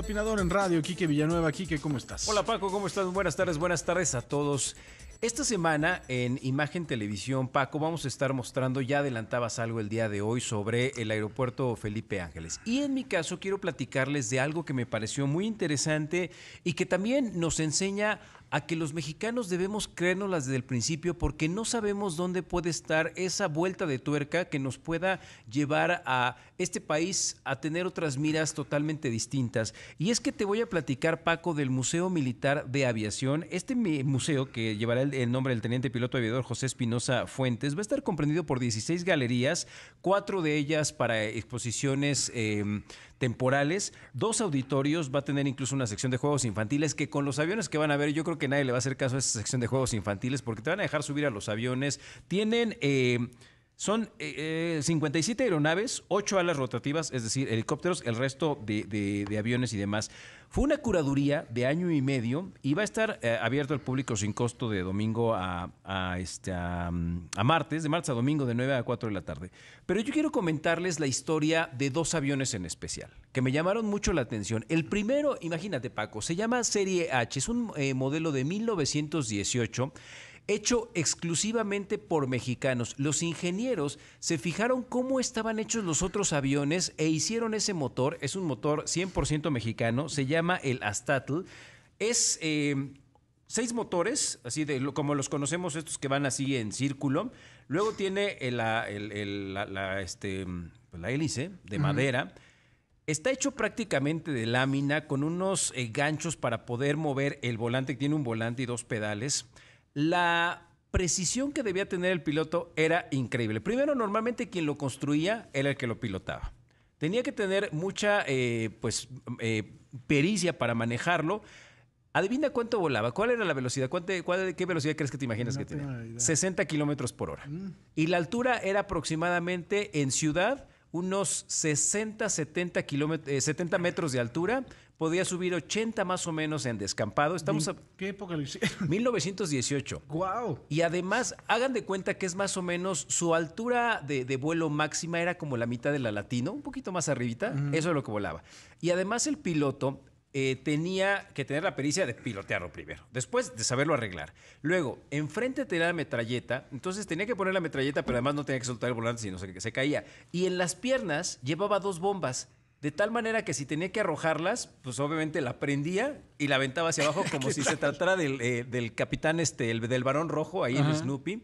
Opinador en Radio, Quique Villanueva. Quique, ¿cómo estás? Hola Paco, ¿cómo estás? Buenas tardes, buenas tardes a todos esta semana en Imagen Televisión, Paco, vamos a estar mostrando, ya adelantabas algo el día de hoy sobre el aeropuerto Felipe Ángeles. Y en mi caso quiero platicarles de algo que me pareció muy interesante y que también nos enseña a que los mexicanos debemos creernos desde el principio porque no sabemos dónde puede estar esa vuelta de tuerca que nos pueda llevar a este país a tener otras miras totalmente distintas. Y es que te voy a platicar, Paco, del Museo Militar de Aviación, este museo que llevará el el nombre del teniente piloto aviador José Espinosa Fuentes, va a estar comprendido por 16 galerías, cuatro de ellas para exposiciones em, temporales, dos auditorios, va a tener incluso una sección de juegos infantiles que con los aviones que van a ver, yo creo que nadie le va a hacer caso a esa sección de juegos infantiles porque te van a dejar subir a los aviones. Tienen... Em, son 57 eh, eh, aeronaves, 8 alas rotativas, es decir, helicópteros, el resto de, de, aviones y demás. Fue una curaduría de año y medio y va a estar eh, abierto al público sin costo de domingo a, este, a, martes, de martes a domingo de 9 a 4 de la tarde. Pero yo quiero comentarles la historia de dos aviones en especial, que me llamaron mucho la atención. El primero, imagínate Paco, se llama Serie H, es un modelo de 1918 hecho exclusivamente por mexicanos. Los ingenieros se fijaron cómo estaban hechos los otros aviones e hicieron ese motor. Es un motor 100% mexicano, se llama el Astatl. Es eh, seis motores, así de como los conocemos, estos que van así en círculo. Luego tiene este, pues la, hélice de madera. Está hecho prácticamente de lámina con unos eh, ganchos para poder mover el volante, tiene un volante y dos pedales la precisión que debía tener el piloto era increíble. Primero, normalmente quien lo construía era el que lo pilotaba. Tenía que tener mucha eh, pues, eh, pericia para manejarlo. Adivina cuánto volaba, cuál era la velocidad, qué velocidad crees que te imaginas que tenía. 60 kilómetros por hora. Mm. Y la altura era aproximadamente en ciudad unos 60, 70, 70 metros de altura, podía subir 80 más o menos en descampado. Estamos a ¿Qué época lo hicieron? 1918. Wow. Y además, hagan de cuenta que es más o menos su altura de, vuelo máxima era como la mitad de la latino, un poquito más arribita. Eso es lo que volaba. Y además el piloto eh, tenía que tener la pericia de pilotearlo primero, después de saberlo arreglar. Luego, enfrente tenía la metralleta, entonces tenía que poner la metralleta, pero además no tenía que soltar el volante, sino que se caía. Y en las piernas llevaba dos bombas de tal manera que si tenía que arrojarlas, pues obviamente la prendía y la aventaba hacia abajo como si se tratara eh, del, capitán, este, del varón rojo, ahí en Snoopy.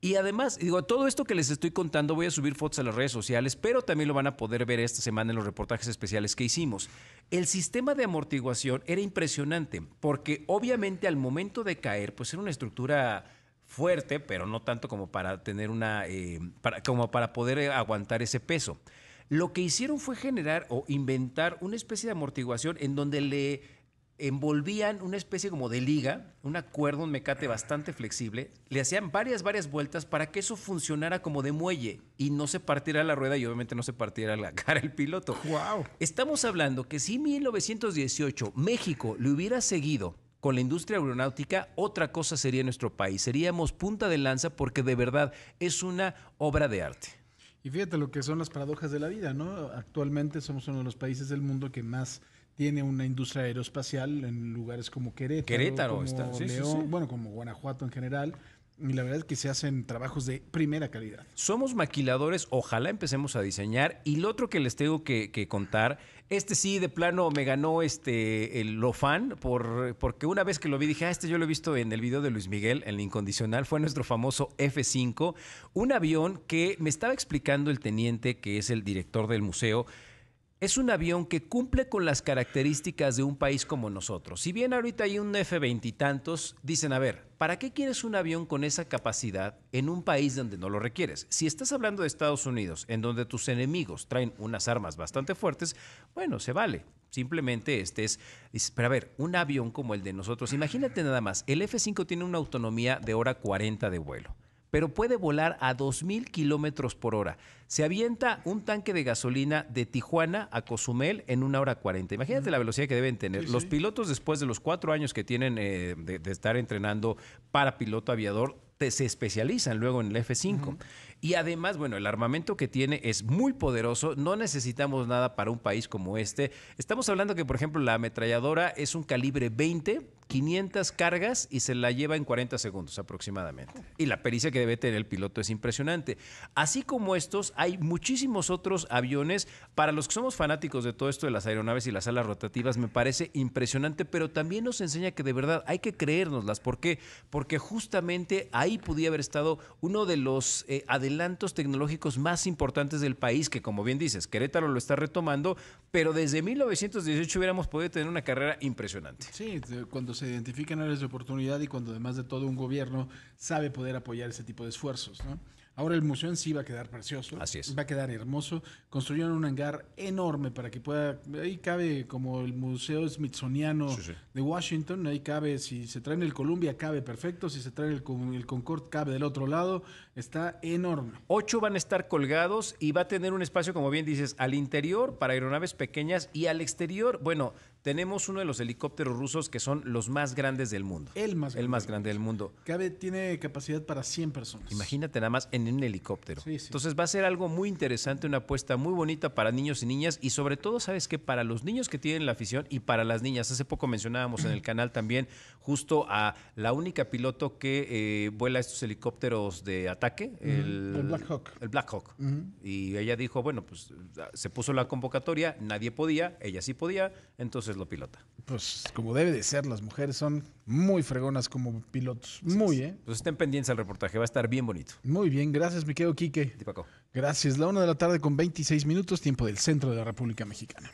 Y además, digo, todo esto que les estoy contando voy a subir fotos a las redes sociales, pero también lo van a poder ver esta semana en los reportajes especiales que hicimos. El sistema de amortiguación era impresionante, porque obviamente al momento de caer, pues era una estructura fuerte, pero no tanto como para tener una, eh, como para poder aguantar ese peso. Lo que hicieron fue generar o inventar una especie de amortiguación en donde le envolvían una especie como de liga, un acuerdo, un mecate bastante flexible, le hacían varias, varias vueltas para que eso funcionara como de muelle y no se partiera la rueda y obviamente no se partiera la cara el piloto. ¡Wow! Estamos hablando que si 1918 México le hubiera seguido con la industria aeronáutica, otra cosa sería nuestro país. Seríamos punta de lanza porque de verdad es una obra de arte. Y fíjate lo que son las paradojas de la vida, ¿no? Actualmente somos uno de los países del mundo que más tiene una industria aeroespacial en lugares como Querétaro, Querétaro León, bueno, como Guanajuato en general. Y la verdad es que se hacen trabajos de primera calidad. Somos maquiladores, ojalá empecemos a diseñar. Y lo otro que les tengo que contar este sí, de plano, me ganó este el LoFan por, porque una vez que lo vi dije, ah, este yo lo he visto en el video de Luis Miguel, en el incondicional, fue nuestro famoso F5, un avión que me estaba explicando el teniente, que es el director del museo, es un avión que cumple con las características de un país como nosotros. Si bien ahorita hay un F-20 y tantos, dicen, a ver, ¿para qué quieres un avión con esa capacidad en un país donde no lo requieres? Si estás hablando de Estados Unidos, en donde tus enemigos traen unas armas bastante fuertes, bueno, se vale. Simplemente este es, pero a ver, un avión como el de nosotros, imagínate nada más, el F-5 tiene una autonomía de hora 40 de vuelo pero puede volar a 2.000 kilómetros por hora. Se avienta un tanque de gasolina de Tijuana a Cozumel en una hora 40. Imagínate la velocidad que deben tener. los pilotos, después de los cuatro años que tienen eh, de, estar entrenando para piloto aviador, se especializan luego en el F5. Y además, bueno, el armamento que tiene es muy poderoso, no necesitamos nada para un país como este. Estamos hablando que, por ejemplo, la ametralladora es un calibre 20, 500 cargas y se la lleva en 40 segundos aproximadamente. Y la pericia que debe tener el piloto es impresionante. Así como estos, hay muchísimos otros aviones. Para los que somos fanáticos de todo esto de las aeronaves y las alas rotativas, me parece impresionante, pero también nos enseña que de verdad hay que creérnoslas. ¿Por qué? Porque justamente ahí podía haber estado uno de los eh, adelantos tecnológicos más importantes del país, que como bien dices, Querétaro lo está retomando, pero desde 1918 hubiéramos podido tener una carrera impresionante. Sí, cuando se identifican áreas de oportunidad y cuando además de todo un gobierno sabe poder apoyar ese tipo de esfuerzos, ¿no? Ahora el museo en sí va a quedar precioso. Así es. Va a quedar hermoso. Construyeron un hangar enorme para que pueda. Ahí cabe como el Museo Smithsoniano de Washington. Ahí cabe, si se traen el Columbia, cabe perfecto. Si se trae el, el Concord, cabe del otro lado. Está enorme. Ocho van a estar colgados y va a tener un espacio, como bien dices, al interior para aeronaves pequeñas y al exterior. Bueno, tenemos uno de los helicópteros rusos que son los más grandes del mundo. El más grande. El más grande del mundo. Cabe, tiene capacidad para 100 personas. Imagínate nada más en un helicóptero. Entonces va a ser algo muy interesante, una apuesta muy bonita para niños y niñas y sobre todo, ¿sabes qué? Para los niños que tienen la afición y para las niñas. Hace poco mencionábamos en el canal también justo a la única piloto que eh, vuela estos helicópteros de ataque. el, Black Hawk. El Black Hawk. Y ella dijo, bueno, pues se puso la convocatoria, nadie podía, ella sí podía, entonces lo pilota. Pues como debe de ser, las mujeres son muy fregonas como pilotos. Muy, ¿eh? Pues estén pendientes al reportaje, va a estar bien bonito. Muy bien, gracias, mi Quique. Gracias, la una de la tarde con 26 minutos, tiempo del centro de la República Mexicana.